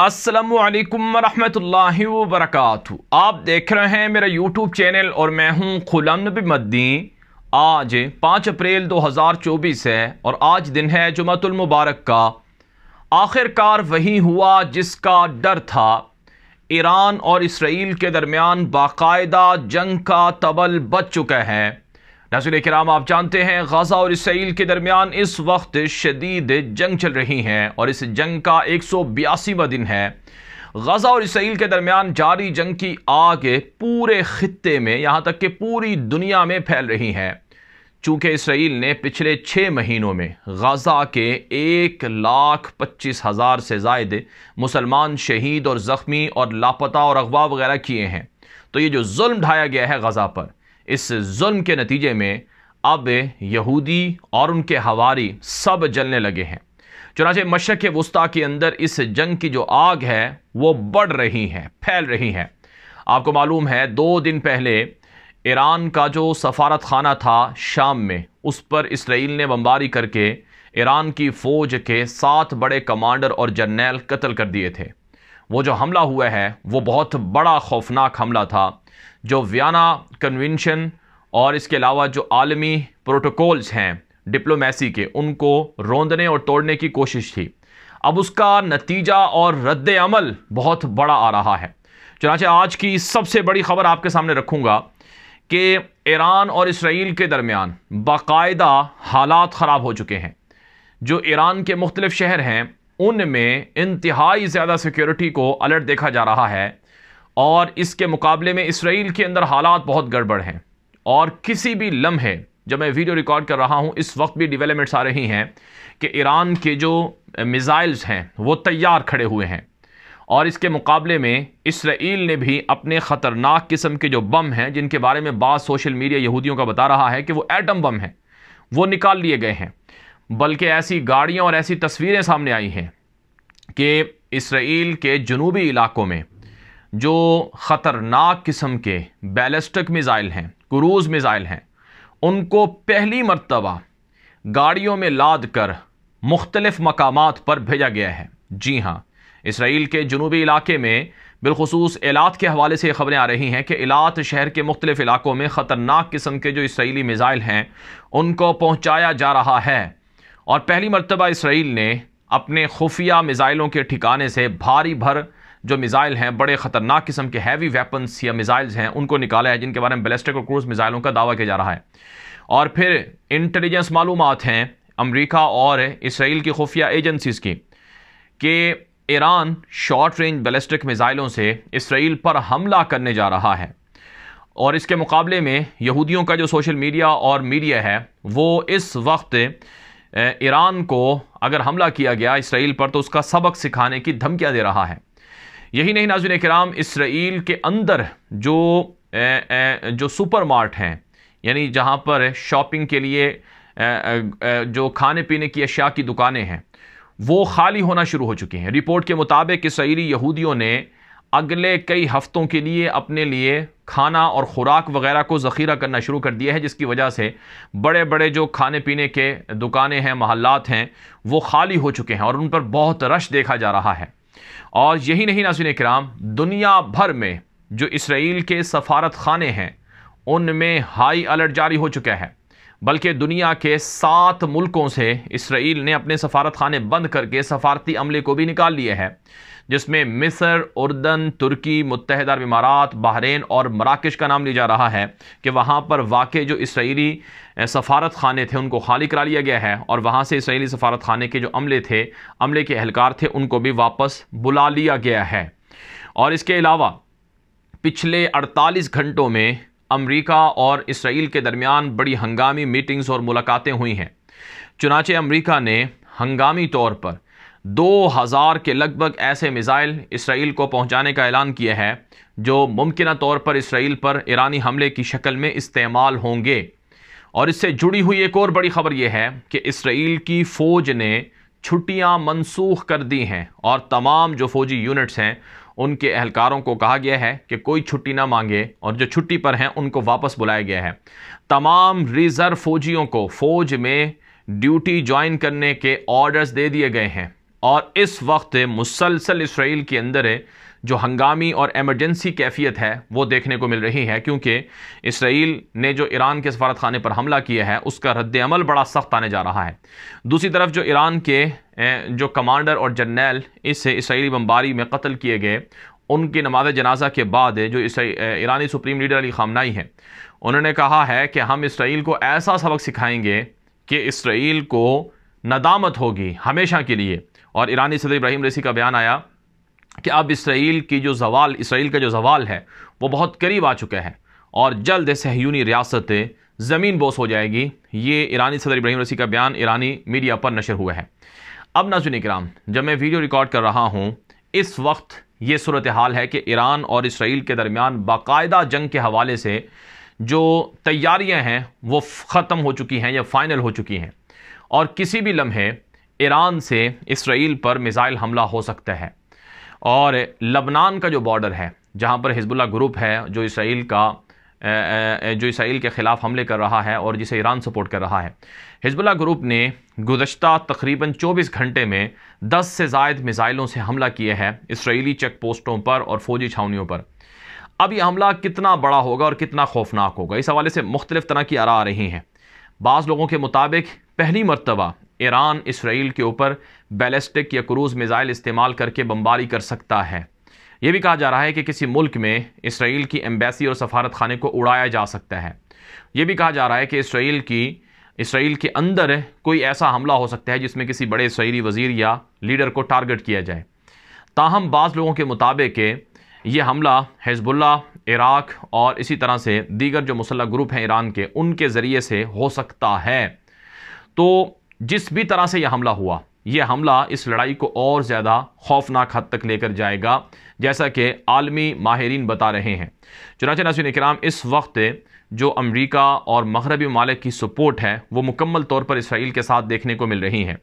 असलकम वरहमतुल्लाहि वबरकातु आप देख रहे हैं मेरा यूट्यूब चैनल और मैं हूं खुलम नबी मद्दी आज 5 अप्रैल 2024 है और आज दिन है जुमतुलमबारक का आखिरकार वही हुआ जिसका डर था ईरान और इसराइल के दरमियान बाकायदा जंग का तबल बच चुका है नाजुल कराम आप जानते हैं गजा और इसराइल के दरमियान इस वक्त शदीद जंग चल रही हैं और इस जंग का एक सौ बयासीवा दिन है गजा और इसराइल के दरमियान जारी जंग की आग पूरे खत्े में यहाँ तक कि पूरी दुनिया में फैल रही है चूँकि इसराइल ने पिछले छः महीनों में गजा के एक लाख पच्चीस हज़ार से जायद मुसलमान शहीद और ज़ख्मी और लापता और अगवा वगैरह किए हैं तो ये जो जुल्म ढाया गया है गजा पर इस जुल्म के नतीजे में अब यहूदी और उनके हवारी सब जलने लगे हैं चुनाचे मशक वस्ता के अंदर इस जंग की जो आग है वो बढ़ रही है फैल रही है आपको मालूम है दो दिन पहले ईरान का जो सफारत खाना था शाम में उस पर इसराइल ने बमबारी करके ईरान की फ़ौज के सात बड़े कमांडर और जर्नैल कत्ल कर दिए थे वो जो हमला हुआ है वो बहुत बड़ा खौफनाक हमला था जो वियाना कन्वेंशन और इसके अलावा जो आलमी प्रोटोकॉल्स हैं डिप्लोमेसी के उनको रोंदने और तोड़ने की कोशिश थी अब उसका नतीजा और रद्द अमल बहुत बड़ा आ रहा है चनाचे आज की सबसे बड़ी खबर आपके सामने रखूँगा कि ईरान और इसराइल के दरमियान बाकायदा हालात ख़राब हो चुके हैं जो ईरान के मुख्तलिफ शहर हैं उनमें इंतहाई ज़्यादा सिक्योरिटी को अलर्ट देखा जा रहा है और इसके मुकाबले में इसराइल के अंदर हालात बहुत गड़बड़ हैं और किसी भी लम्हे जब मैं वीडियो रिकॉर्ड कर रहा हूँ इस वक्त भी डेवलपमेंट्स आ रही हैं कि ईरान के जो मिज़ाइल्स हैं वो तैयार खड़े हुए हैं और इसके मुकाबले में इसराइल ने भी अपने ख़तरनाक किस्म के जो बम हैं जिनके बारे में बात सोशल मीडिया यहूदियों का बता रहा है कि वो एटम बम हैं वो निकाल लिए गए हैं बल्कि ऐसी गाड़ियाँ और ऐसी तस्वीरें सामने आई हैं कि इसराइल के जनूबी इलाकों में जो ख़तरनाक किस्म के बैलिस्टिक मिज़ाइल हैं क्रूज़ मिज़ाइल हैं उनको पहली मरतबा गाड़ियों में लाद कर मुख्तलफ़ मकाम पर भेजा गया है जी हाँ इसराइल के जनूबी इलाके में बिलखसूस एलात के हवाले से खबरें आ रही हैं कि एलात शहर के मुख्तलिफ इलाकों में ख़तरनाक किस्म के जो इसराइली मिज़ाइल हैं उनको पहुँचाया जा रहा है और पहली मरतबा इसराइल ने अपने खुफिया मिज़ाइलों के ठिकाने से भारी भर जो मिज़ाइल हैं बड़े ख़तरनाक किस्म के हैवी वेपन्स या मिज़ाइल्स हैं उनको निकाला है जिनके बारे में बेलेस्टिक और क्रूज़ मिज़ाइलों का दावा किया जा रहा है और फिर इंटेलिजेंस मालूम हैं अमरीका और इसराइल की खुफिया एजेंसीज़ की कि ईरान शॉर्ट रेंज बैलिस्टिक मिज़ाइलों से इसराइल पर हमला करने जा रहा है और इसके मुकाबले में यहूदियों का जो सोशल मीडिया और मीडिया है वो इस वक्त ईरान को अगर हमला किया गया इसराइल पर तो उसका सबक सिखाने की धमकियाँ दे रहा है यही नहीं नाजिन कराम इसराइल के अंदर जो ए, ए, जो सुपर मार्ट हैं यानी जहाँ पर शॉपिंग के लिए ए, जो खाने पीने की अशिया की दुकानें हैं वो खाली होना शुरू हो चुकी हैं रिपोर्ट के मुताबिक इसराइली यहूदियों ने अगले कई हफ़्तों के लिए अपने लिए खाना और ख़ुराक वगैरह को ज़ख़ीरा करना शुरू कर दिया है जिसकी वजह से बड़े बड़े जो खाने पीने के दुकानें हैं महल्लात हैं वो खाली हो चुके हैं और उन पर बहुत रश देखा जा रहा है और यही नहीं नाजिन कराम दुनिया भर में जो इसराइल के सफारत खाने हैं उनमें हाई अलर्ट जारी हो चुका है बल्कि दुनिया के सात मुल्कों से इसराइल ने अपने सफारत खाने बंद करके सफारती अमले को भी निकाल लिए हैं जिसमें मिस्र उर्दन तुर्की मुतहद अरब इमारात बहरीन और मराकश का नाम लिया जा रहा है कि वहाँ पर वाक़ जो इसराइली सफारत खाने थे उनको खाली करा लिया गया है और वहाँ से इसराइली सफारत खाने के जो अमले थे अमले के एहलकार थे उनको भी वापस बुला लिया गया है और इसके अलावा पिछले 48 घंटों में अमेरिका और इसराइल के दरमियान बड़ी हंगामी मीटिंग्स और मुलाकातें हुई हैं चुनाचे अमेरिका ने हंगामी तौर पर दो हज़ार के लगभग ऐसे मिज़ाइल इसराइल को पहुंचाने का ऐलान किया है जो मुमकिन तौर पर इसराइल पर ईरानी हमले की शक्ल में इस्तेमाल होंगे और इससे जुड़ी हुई एक और बड़ी खबर यह है कि इसराइल की फ़ौज ने छुट्टियां मनसूख कर दी हैं और तमाम जो फ़ौजी यूनिट्स हैं उनके अहलकारों को कहा गया है कि कोई छुट्टी ना मांगे और जो छुट्टी पर हैं उनको वापस बुलाया गया है तमाम रिज़र्व फ़ौजियों को फ़ौज में ड्यूटी ज्वाइन करने के ऑर्डर्स दे दिए गए हैं और इस वक्त मुसलसल इसराइल के अंदर है जो हंगामी और एमरजेंसी कैफियत है वो देखने को मिल रही है क्योंकि इसराइल ने जो ईरान के सफारत खाने पर हमला किया है उसका रद्दमल बड़ा सख्त आने जा रहा है दूसरी तरफ जो ईरान के जो कमांडर और जनरल इस इसराइली बम्बारी में कत्ल किए गए उनकी नमाज जनाजा के बाद जो ईरानी सुप्रीम लीडर अली खामनाई हैं उन्होंने कहा है कि हम इसराइल को ऐसा सबक सिखाएंगे कि इसराइल को नदामत होगी हमेशा के लिए और ईरानी सदर इब्राहिम रसी का बयान आया कि अब इसराइल की जो जवाल इसराइल का जो जवाल है वो बहुत करीब आ चुका है और जल्द सहयूनी रियासतें ज़मीन बोस हो जाएगी ये ईरानी सदर इब्राहिम रसी का बयान ईरानी मीडिया पर नशर हुआ है अब नाजुन कराम जब मैं वीडियो रिकॉर्ड कर रहा हूँ इस वक्त ये सूरत हाल है कि ईरान और इसराइल के दरमियान बाकायदा जंग के हवाले से जो तैयारियाँ हैं वो ख़त्म हो चुकी हैं या फ़ाइनल हो चुकी हैं और किसी भी लम्हे ईरान से इसराइल पर मिज़ाइल हमला हो सकता है और लबनान का जो बॉर्डर है जहाँ पर हिजबुल्ला ग्रुप है जो इसराइल का जो इसराइल के ख़िलाफ़ हमले कर रहा है और जिसे ईरान सपोर्ट कर रहा है हिजबुल्ला ग्रुप ने गुज्त तकरीबन 24 घंटे में 10 से जायद मिज़ाइलों से हमला किया है इसराइली चेक पोस्टों पर और फौजी छावनियों पर अब यह हमला कितना बड़ा होगा और कितना खौफनाक होगा इस हवाले से मुख्तलिफ तरह की आरा आ रही हैं बाज़ लोगों के मुताबिक पहली मरतबा ईरान इसराइल के ऊपर बैलिस्टिक या क्रूज़ मिज़ाइल इस्तेमाल करके बमबारी कर सकता है ये भी कहा जा रहा है कि किसी मुल्क में इसराइल की एम्बेसी और सफारत खाने को उड़ाया जा सकता है ये भी कहा जा रहा है कि इसराइल की इसराइल के अंदर कोई ऐसा हमला हो सकता है जिसमें किसी बड़े इसराइली वजीर या लीडर को टारगेट किया जाए ताहम बाज़ लोगों के मुताबिक ये हमला हिजबुल्ला इराक़ और इसी तरह से दीगर जो मुसल्ह ग्रुप हैं ईरान के उनके ज़रिए से हो सकता है तो जिस भी तरह से यह हमला हुआ यह हमला इस लड़ाई को और ज़्यादा खौफनाक हद तक लेकर जाएगा जैसा कि आलमी माहरीन बता रहे हैं चुनाच नासिन कराम इस वक्त जो अमरीका और मगरबी ममालिक की सपोर्ट है वो मुकम्मल तौर पर इसराइल के साथ देखने को मिल रही हैं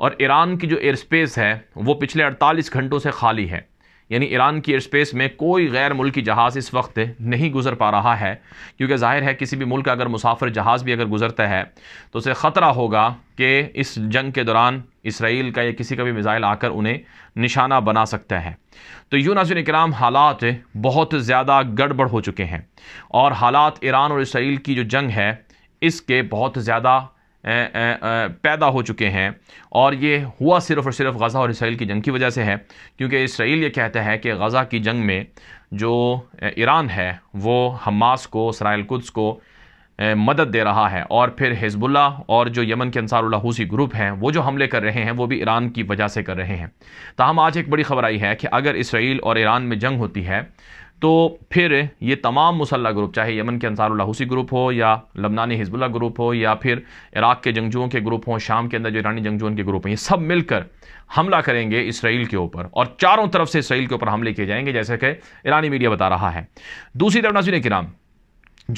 और ईरान की जो एयर स्पेस है वो पिछले 48 घंटों से खाली है यानी ईरान की एयर स्पेस में कोई गैर मुल्की जहाज़ इस वक्त नहीं गुजर पा रहा है क्योंकि जाहिर है किसी भी मुल्क का अगर मुसाफिर जहाज़ भी अगर गुजरता है तो उसे ख़तरा होगा कि इस जंग के दौरान इसराइल का या किसी का भी मिज़ाइल आकर उन्हें निशाना बना सकता है तो यूँ नाजिन कराम हालात बहुत ज़्यादा गड़बड़ हो चुके हैं और हालात ईरान और इसराइल की जो जंग है इसके बहुत ज़्यादा पैदा हो चुके हैं और ये हुआ सिर्फ और सिर्फ गज़ा और इसराइल की जंग की वजह से है क्योंकि इसराइल ये कहता है कि गज़ा की जंग में जो ईरान है वो हमास को सराइल कुद्स को मदद दे रहा है और फिर हिजबुल्ला और जो यमन के अनसारूसी हूसी ग्रुप हैं वो जो हमले कर रहे हैं वो भी ईरान की वजह से कर रहे हैं तहम आज एक बड़ी खबर आई है कि अगर इसराइल और ईरान में जंग होती है तो फिर ये तमाम मुसल्ह ग्रुप चाहे यमन के अंसारुल्ला हुसी ग्रुप हो या लबनानी हिजबुल्ला ग्रुप हो या फिर इराक़ के जंगजुओं के ग्रुप हों शाम के अंदर जो ईरानी जंगजुओं के ग्रुप हैं ये सब मिलकर हमला करेंगे इसराइल के ऊपर और चारों तरफ से इसराइल के ऊपर हमले किए जाएंगे जैसे कि ईरानी मीडिया बता रहा है दूसरी तरफ नजर कराम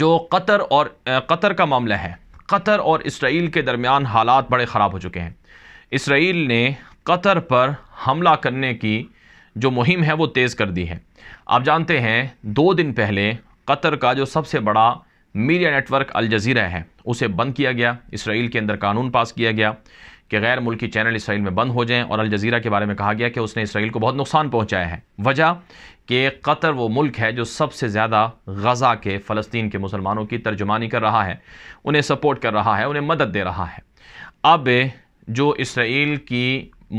जो कतर और कतर का मामला है कतर और इसराइल के दरमियान हालात बड़े ख़राब हो चुके हैं इसराइल ने कतर पर हमला करने की जो मुहिम है वो तेज़ कर दी है आप जानते हैं दो दिन पहले कतर का जो सबसे बड़ा मीडिया नेटवर्क अल जजीरा है उसे बंद किया गया इसराइल के अंदर कानून पास किया गया कि गैर मुल्की चैनल इसराइल में बंद हो जाएं और अल जजीरा के बारे में कहा गया कि उसने इसराइल को बहुत नुकसान पहुंचाया है वजह कि कतर वो मुल्क है जो सबसे ज़्यादा गज़ा के फ़लस्तीन के मुसलमानों की तर्जुमानी कर रहा है उन्हें सपोर्ट कर रहा है उन्हें मदद दे रहा है अब जो इसराइल की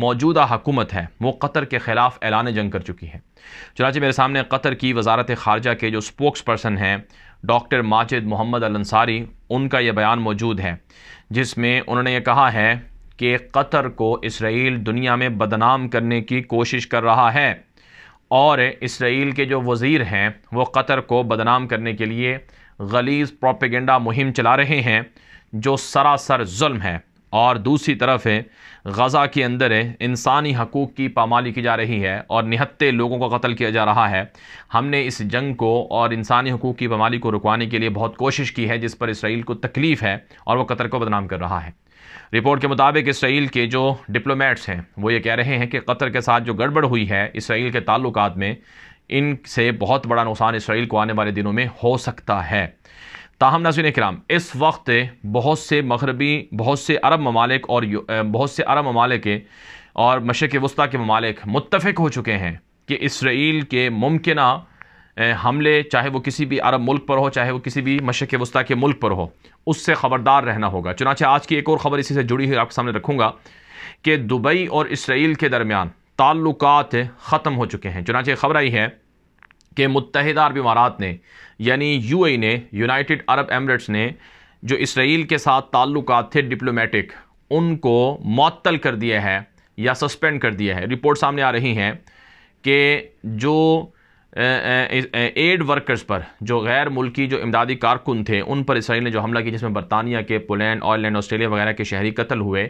मौजूदा हुकूमत है वो कतर के ख़िलाफ़ ऐलान जंग कर चुकी है चुनाचे मेरे सामने कतर की वजारत ख़ारजा के जो स्पोक्स पर्सन हैं डॉक्टर माजिद मोहम्मद अलंसारी उनका यह बयान मौजूद है जिसमें उन्होंने ये कहा है कि कतर को इसराइल दुनिया में बदनाम करने की कोशिश कर रहा है और इसराइल के जो वज़ीर हैं वो कतर को बदनाम करने के लिए गलीज़ प्रोपेगेंडा मुहिम चला रहे हैं जो सरासर जुल्म है और दूसरी तरफ है गज़ा के अंदर है इंसानी हकूक़ की पामाली की जा रही है और निहत्ते लोगों को कत्ल किया जा रहा है हमने इस जंग को और इंसानी हकूक़ की पामाली को रुकवाने के लिए बहुत कोशिश की है जिस पर इसराइल को तकलीफ़ है और वह कतर को बदनाम कर रहा है रिपोर्ट के मुताबिक इसराइल के जो डिप्लोमेट्स हैं वो ये कह रहे हैं कि कतर के साथ जो गड़बड़ हुई है इसराइल के ताल्लुक में इनसे बहुत बड़ा नुकसान इसराइल को आने वाले दिनों में हो सकता है ताहम नाजिन कराम इस वक्त बहुत से मगरबी बहुत से अरब ममालिक और बहुत से अरब ममालिक और मशरक़ वस्ती के ममालिक मुतफ़ हो चुके हैं कि इसराइल के मुमकिन हमले चाहे वो किसी भी अरब मुल्क पर हो चाहे वो किसी भी मशरक़ वस्ती के मुल्क पर हो उससे ख़बरदार रहना होगा चुनाचे आज की एक और ख़बर इसी से जुड़ी हुई आपके सामने रखूँगा कि दुबई और इसराइल के दरमियान ताल्लुक ख़त्म हो चुके हैं चुनाचे ख़बर आई है कि मुतहद अरब इमारात ने यानी यूएई ने यूनाइटेड अरब एमरेट्स ने जो इसराइल के साथ ताल्लुक थे डिप्लोमेटिक उनको मअतल कर दिया है या सस्पेंड कर दिया है रिपोर्ट सामने आ रही हैं कि जो एड वर्कर्स पर जो गैर मुल्की जो इमदादी कारकुन थे उन पर इसराइल ने जो हमला किया जिसमें बरतानिया के पोलैंड आयरलैंड ऑस्ट्रेलिया वगैरह के शहरी कत्ल हुए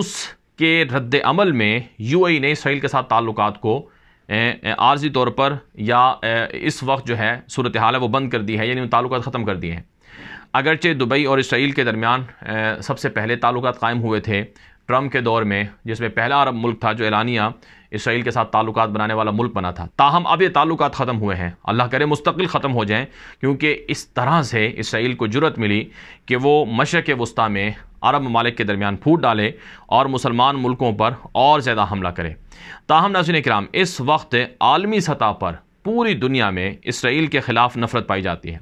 उसके रद्द अमल में यूएई ने इसराइल के साथ ताल्लुक को आर्जी तौर पर या इस वक्त जो है सूरत हाल है वो बंद कर दी है यानी उन ताल्लुक ख़त्म कर दिए हैं अगरचे दुबई और इसराइल के दरमियान सबसे पहले ताल्लुक कायम हुए थे ट्रम्प के दौर में जिसमें पहला अरब मुल्क था जो एलानिया इसराइल के साथ ताल्लुक बनाने वाला मुल्क बना था ताहम अब ये ताल्लुक ख़त्म हुए हैं अल्लाह करे मुस्तकिल ख़त्म हो जाएँ क्योंकि इस तरह से इसराइल को जरूरत मिली कि वो मशरक़ वस्ती में अरब ममालिक के दरमियान फूट डाले और मुसलमान मुल्कों पर और ज़्यादा हमला करे ताहम नाजिन कराम इस वक्त आलमी सतह पर पूरी दुनिया में इसराइल के ख़िलाफ़ नफ़रत पाई जाती है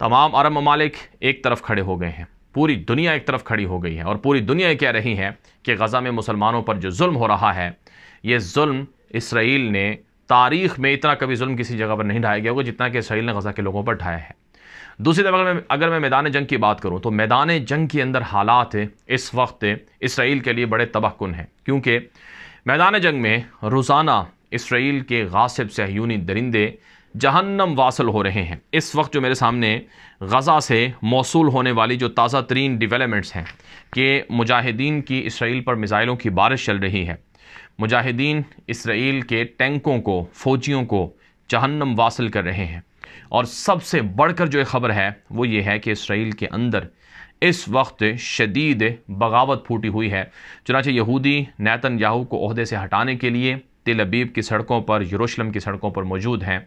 तमाम अरब ममालिक एक तरफ खड़े हो गए हैं पूरी दुनिया एक तरफ खड़ी हो गई है और पूरी दुनिया कह रही है कि गज़ा में मुसलमानों पर जो जुल्म हो रहा है ये जुल्म इसराइल ने तारीख़ में इतना कभी जुल्म किसी जगह पर नहीं ढाया गया होगा जितना कि इसराइल ने गज़ा के लोगों पर ढाया है दूसरी तरफ अगर मैं अगर मैं मैदान जंग की बात करूँ तो मैदान जंग के अंदर हालात इस वक्त इसराइल के लिए बड़े तबाहकुन हैं क्योंकि मैदान जंग में रोज़ाना इसराइल के गासिब सहयूनी दरिंदे जहन्नम वासल हो रहे हैं इस वक्त जो मेरे सामने गज़ा से मौसू होने वाली जो ताज़ा तरीन डिवेलपमेंट्स हैं कि मुजाहिदीन की इसराइल पर मिज़ाइलों की बारिश चल रही है मुजाहिदीन इसराइल के टैंकों को फ़ौजियों को जहन्नम वासल कर रहे हैं और सबसे बढ़कर जो खबर है वो ये है कि इसराइल के अंदर इस वक्त शदीद बगावत फूटी हुई है चुनाचे यहूदी नैतन याहू को अहदे से हटाने के लिए तिल अबीब की सड़कों पर यरूशलम की सड़कों पर मौजूद हैं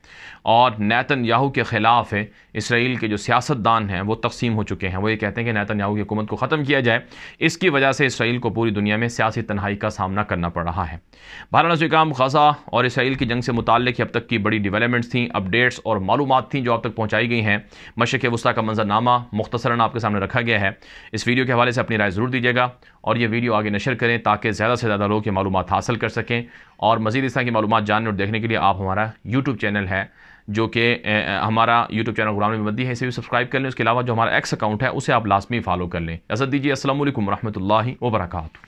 और नैतन याहू के ख़िलाफ़ हैं इसराइल के जो सियासतदान हैं वो तकसीम हो चुके हैं वो ये कहते हैं कि नैतन याहू की हुकूमत को ख़त्म किया जाए इसकी वजह से इसराइल को पूरी दुनिया में सियासी तनहाई का सामना करना पड़ रहा है भारत काम गज़ा और इसराइल की जंग से मुतक अब तक की बड़ी डिवेलपमेंट्स थी अपडेट्स और मालूम थी जो अब तक पहुँचाई गई हैं मशक़ वस्ती का मंजरनामा मुख्तसरा आपके सामने रखा गया है इस वीडियो के हवाले से अपनी राय ज़रूर दीजिएगा और ये वीडियो आगे नशर करें ताकि ज़्यादा से ज़्यादा लोग ये मालूम हासिल कर सकें और मज़ीद इस तरह की मालूम जानने और देखने के लिए आप हमारा यूट्यूब चैनल है जो कि हमारा यूट्यूब चैनल गुलाम मंदी है इसे भी सब्सक्राइब कर लें उसके अलावा जो हमारा एक्स अकाउंट है उसे आप लाजमी फॉलो कर लें असद दीजिए असल वरहमल वर्का